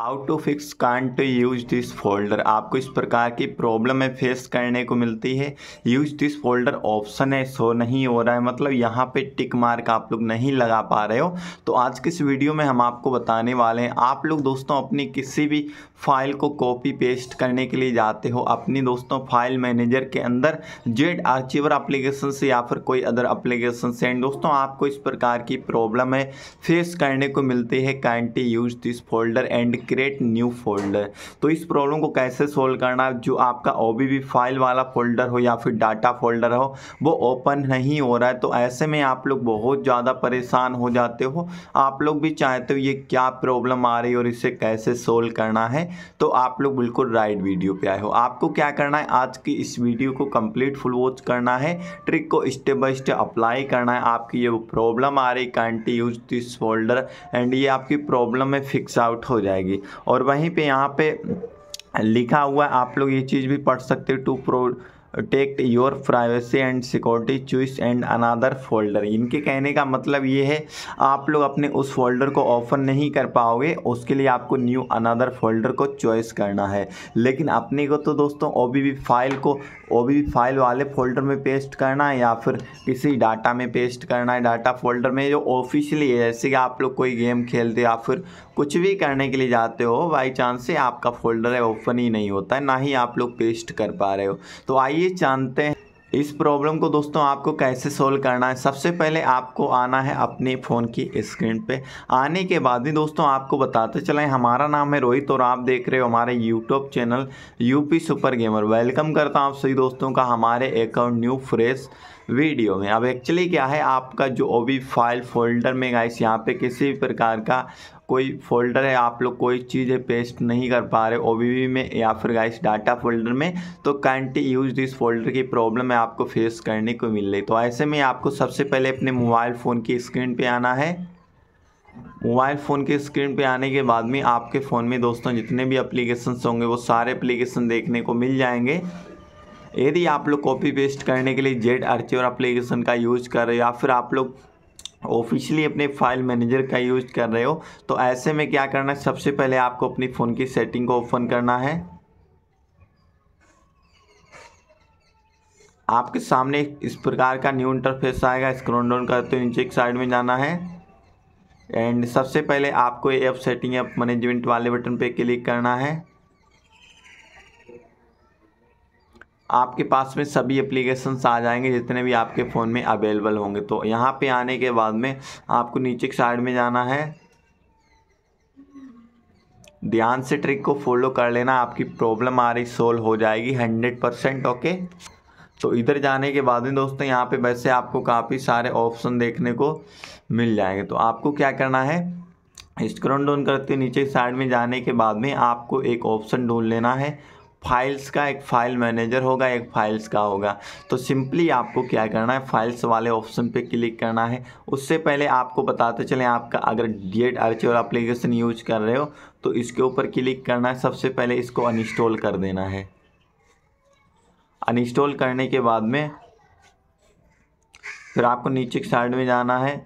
how to fix can't use this folder आपको इस प्रकार की प्रॉब्लम है फेस करने को मिलती है यूज दिस फोल्डर ऑप्शन है शो नहीं हो रहा है मतलब यहाँ पे टिक मार्क आप लोग नहीं लगा पा रहे हो तो आज के इस वीडियो में हम आपको बताने वाले हैं आप लोग दोस्तों अपनी किसी भी फाइल को कॉपी पेस्ट करने के लिए जाते हो अपनी दोस्तों फाइल मैनेजर के अंदर जेड आर्चीवर अप्लीकेशन से या फिर कोई अदर अप्लीकेशन से एंड दोस्तों आपको इस प्रकार की प्रॉब्लम है फेस करने को मिलती है can't use this folder and create new folder तो इस प्रॉब्लम को कैसे सोल्व करना जो आपका ओ फाइल वाला फोल्डर हो या फिर डाटा फोल्डर हो वो ओपन नहीं हो रहा है तो ऐसे में आप लोग बहुत ज़्यादा परेशान हो जाते हो आप लोग भी चाहते हो ये क्या प्रॉब्लम आ रही है और इसे कैसे सोल्व करना है तो आप लोग बिल्कुल राइट वीडियो पे आए हो आपको क्या करना है आज की इस वीडियो को कंप्लीट फुल वॉच करना है ट्रिक को स्टेप बाय स्टेप अप्लाई करना है आपकी ये प्रॉब्लम आ रही can't use this folder and ये आपकी प्रॉब्लम में फिक्स आउट हो जाएगी होगी और वहीं पे यहाँ पे लिखा हुआ आप लोग ये चीज़ भी पढ़ सकते हो to protect your privacy and security choose and another folder इनके कहने का मतलब ये है आप लोग अपने उस फोल्डर को ओपन नहीं कर पाओगे उसके लिए आपको न्यू अनादर फोल्डर को चॉइस करना है लेकिन अपने को तो दोस्तों ओ फाइल को ओ फाइल वाले फोल्डर में पेस्ट करना है या फिर किसी डाटा में पेस्ट करना है डाटा फोल्डर में जो ऑफिशियली है जैसे कि आप लोग कोई गेम खेलते या फिर कुछ भी करने के लिए जाते हो बाई चांस से आपका फोल्डर है ओपन ही नहीं होता है ना ही आप लोग पेस्ट कर पा रहे हो तो आइए चलिए जानते हैं इस प्रॉब्लम को दोस्तों आपको कैसे सोल्व करना है सबसे पहले आपको आना है अपने फ़ोन की स्क्रीन पे आने के बाद ही दोस्तों आपको बताते चलें हमारा नाम है रोहित और आप देख रहे हो हमारे YouTube channel UP super gamer welcome करता हूं आप सभी दोस्तों का हमारे अकाउंट न्यू फ्रेश वीडियो में अब एक्चुअली क्या है आपका जो ओ फाइल फोल्डर में गाइस यहाँ पे किसी भी प्रकार का कोई फोल्डर है आप लोग कोई चीज़ है पेस्ट नहीं कर पा रहे ओ में या फिर गाइस डाटा फोल्डर में तो कैंटी यूज दिस फोल्डर की प्रॉब्लम है आपको फेस करने को मिल रही तो ऐसे में आपको सबसे पहले अपने मोबाइल फ़ोन की स्क्रीन पर आना है मोबाइल फ़ोन के स्क्रीन पे आने के बाद में आपके फ़ोन में दोस्तों जितने भी अप्लीकेशन होंगे वो सारे अप्लीकेशन देखने को मिल जाएंगे यदि आप लोग कॉपी पेस्ट करने के लिए जेड आर्चिवर एप्लीकेशन का यूज़ कर रहे हो या फिर आप लोग ऑफिशियली अपने फाइल मैनेजर का यूज कर रहे हो तो ऐसे में क्या करना है सबसे पहले आपको अपनी फ़ोन की सेटिंग को ओपन करना है आपके सामने इस प्रकार का न्यू इंटरफेस आएगा स्क्रोल डाउन करते हुए नीचे एक साइड में जाना है एंड सबसे पहले आपको ऐप सेटिंग ऐप मैनेजमेंट वाले बटन पे क्लिक करना है आपके पास में सभी एप्लीकेशंस आ जाएंगे जितने भी आपके फ़ोन में अवेलेबल होंगे तो यहाँ पे आने के बाद में आपको नीचे के साइड में जाना है ध्यान से ट्रिक को फॉलो कर लेना आपकी प्रॉब्लम आ रही सोल्व हो जाएगी हंड्रेड परसेंट ओके तो इधर जाने के बाद में दोस्तों यहाँ पे वैसे आपको काफ़ी सारे ऑप्शन देखने को मिल जाएंगे तो आपको क्या करना है स्क्रॉल डाउन करते नीचे साइड में जाने के बाद में आपको एक ऑप्शन ढूंढ लेना है फाइल्स का एक फाइल मैनेजर होगा एक फाइल्स का होगा तो सिंपली आपको क्या करना है फाइल्स वाले ऑप्शन पे क्लिक करना है उससे पहले आपको बताते चलें आपका अगर डेट आर्चर एप्लीकेशन यूज कर रहे हो तो इसके ऊपर क्लिक करना है सबसे पहले इसको अनइंस्टॉल कर देना है अनइंस्टॉल करने के बाद में फिर आपको नीचे साइड में जाना है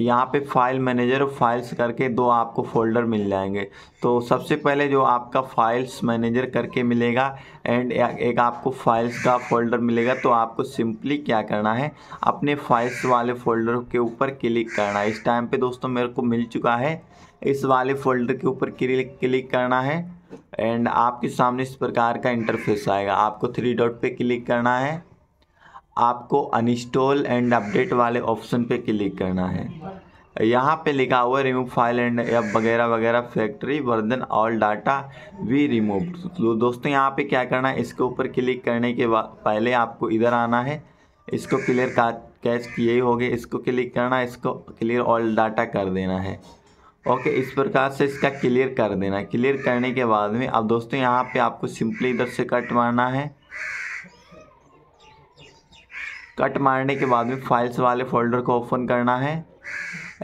यहाँ पे फाइल मैनेजर और फाइल्स करके दो आपको फोल्डर मिल जाएंगे तो सबसे पहले जो आपका फाइल्स मैनेजर करके मिलेगा एंड एक आपको फाइल्स का फोल्डर मिलेगा तो आपको सिंपली क्या करना है अपने फाइल्स वाले फोल्डर के ऊपर क्लिक करना है इस टाइम पे दोस्तों मेरे को मिल चुका है इस वाले फोल्डर के ऊपर क्लिक करना है एंड आपके सामने इस प्रकार का इंटरफेस आएगा आपको थ्री डॉट पर क्लिक करना है आपको अनइंस्टॉल एंड अपडेट वाले ऑप्शन पे क्लिक करना है यहाँ पे लिखा हुआ रिमूव फाइल एंड एप वगैरह वगैरह फैक्ट्री वर्धन ऑल डाटा वी रिमूव तो दोस्तों यहाँ पे क्या करना है इसके ऊपर क्लिक करने के बाद पहले आपको इधर आना है इसको क्लियर का कैच किए ही होगे इसको क्लिक करना इसको क्लियर ऑल डाटा कर देना है ओके इस प्रकार से इसका क्लियर कर देना क्लियर करने के बाद में अब दोस्तों यहाँ पे आपको सिंपली इधर से कट मारना है कट मारने के बाद में फाइल्स वाले फोल्डर को ओपन करना है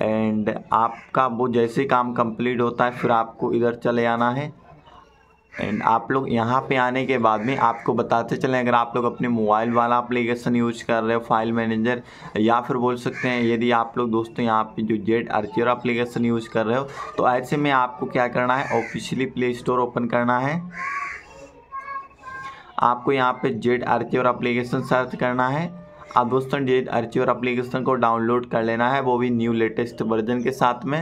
एंड आपका वो जैसे काम कंप्लीट होता है फिर आपको इधर चले आना है एंड आप लोग यहाँ पे आने के बाद में आपको बताते चलें अगर आप लोग अपने मोबाइल वाला अप्लीकेशन यूज कर रहे हो फाइल मैनेजर या फिर बोल सकते हैं यदि आप लोग दोस्तों यहाँ पे जो जेड अर्चियर अप्लीकेशन यूज कर रहे हो तो ऐसे में आपको क्या करना है ऑफिशियली प्ले स्टोर ओपन करना है आपको यहाँ पे जेड आर्चियर अप्लीकेशन सर्च करना है आप दोस्तों डिजिट और अप्लीकेशन को डाउनलोड कर लेना है वो भी न्यू लेटेस्ट वर्जन के साथ में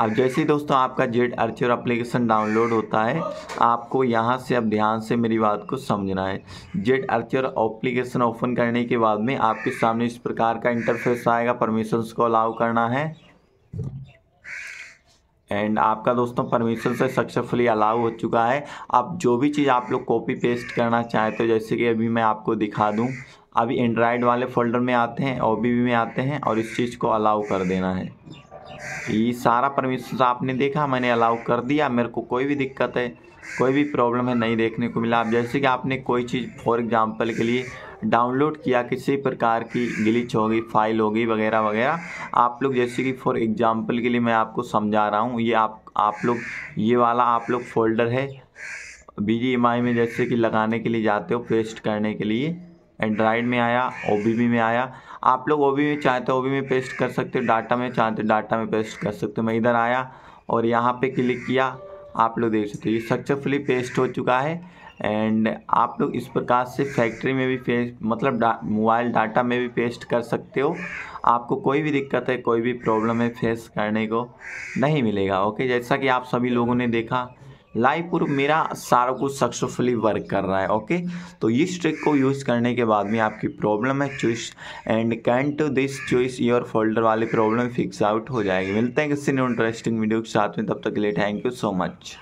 अब जैसे ही दोस्तों आपका जेट और एप्लीकेशन डाउनलोड होता है आपको यहाँ से अब ध्यान से मेरी बात को समझना है जेट और एप्लीकेशन ओपन करने के बाद में आपके सामने इस प्रकार का इंटरफेस आएगा परमिशंस को अलाउ करना है एंड आपका दोस्तों परमिशन से सक्सेसफुली अलाउ हो चुका है आप जो भी चीज़ आप लोग कॉपी पेस्ट करना चाहते हो जैसे कि अभी मैं आपको दिखा दूँ अभी एंड्राइड वाले फोल्डर में आते हैं ओ में आते हैं और इस चीज़ को अलाउ कर देना है ये सारा परमिशन आपने देखा मैंने अलाउ कर दिया मेरे को कोई भी दिक्कत है कोई भी प्रॉब्लम है नहीं देखने को मिला आप जैसे कि आपने कोई चीज़ फॉर एग्ज़ाम्पल के लिए डाउनलोड किया किसी प्रकार की ग्लिच होगी फाइल होगी वगैरह वगैरह आप लोग जैसे कि फॉर एग्ज़ाम्पल के लिए मैं आपको समझा रहा हूँ ये आप आप लोग ये वाला आप लोग फोल्डर है बी में जैसे कि लगाने के लिए जाते हो पेस्ट करने के लिए एंड्राइड में आया ओ में आया आप लोग ओ में चाहते हो ओ में पेस्ट कर सकते हो डाटा में चाहते हो डाटा में पेस्ट कर सकते हो मैं इधर आया और यहाँ पे क्लिक किया आप लोग देख सकते हो ये सक्सेसफुली पेस्ट हो चुका है एंड आप लोग इस प्रकार से फैक्ट्री में भी पेस्ट मतलब डा, मोबाइल डाटा में भी पेस्ट कर सकते हो आपको कोई भी दिक्कत है कोई भी प्रॉब्लम है फेस करने को नहीं मिलेगा ओके जैसा कि आप सभी लोगों ने देखा प्रूफ मेरा सारा कुछ सक्सेसफुली वर्क कर रहा है ओके तो इस ट्रिक को यूज़ करने के बाद में आपकी प्रॉब्लम है choice and can't this choice your folder वाली प्रॉब्लम फिक्स आउट हो जाएगी मिलते हैं किसी ने इंटरेस्टिंग वीडियो के साथ में तब तक के लिए थैंक यू सो मच